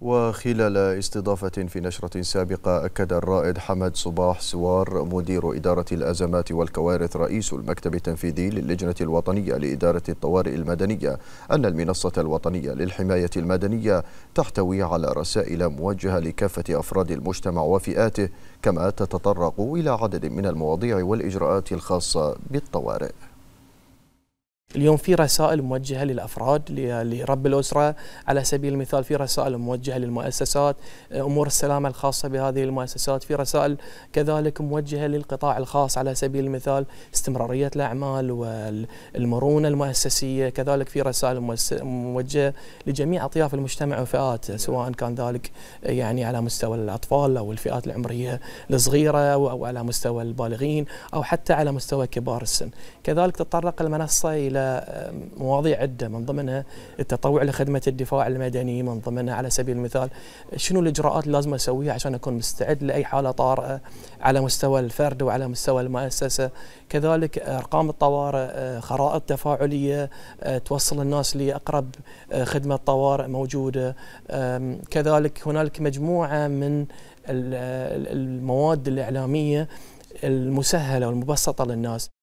وخلال استضافة في نشرة سابقة أكد الرائد حمد صباح سوار مدير إدارة الأزمات والكوارث رئيس المكتب التنفيذي للجنة الوطنية لإدارة الطوارئ المدنية أن المنصة الوطنية للحماية المدنية تحتوي على رسائل موجهة لكافة أفراد المجتمع وفئاته كما تتطرق إلى عدد من المواضيع والإجراءات الخاصة بالطوارئ اليوم في رسائل موجهه للافراد لرب الاسره على سبيل المثال في رسائل موجهه للمؤسسات آه، امور السلامه الخاصه بهذه المؤسسات في رسائل كذلك موجهه للقطاع الخاص على سبيل المثال استمراريه الاعمال والمرونه المؤسسيه كذلك في رسائل موجهه لجميع اطياف المجتمع وفئات سواء كان ذلك آه، يعني على مستوى الاطفال او الفئات العمريه الصغيره او على مستوى البالغين او حتى على مستوى كبار السن كذلك تتطرق المنصه الى مواضيع عده من ضمنها التطوع لخدمه الدفاع المدني من ضمنها على سبيل المثال شنو الاجراءات اللي لازم اسويها عشان اكون مستعد لاي حاله طارئه على مستوى الفرد وعلى مستوى المؤسسه كذلك ارقام الطوارئ آه، خرائط تفاعليه آه، توصل الناس لاقرب آه، خدمه طوارئ موجوده كذلك هنالك مجموعه من المواد الاعلاميه المسهله والمبسطه للناس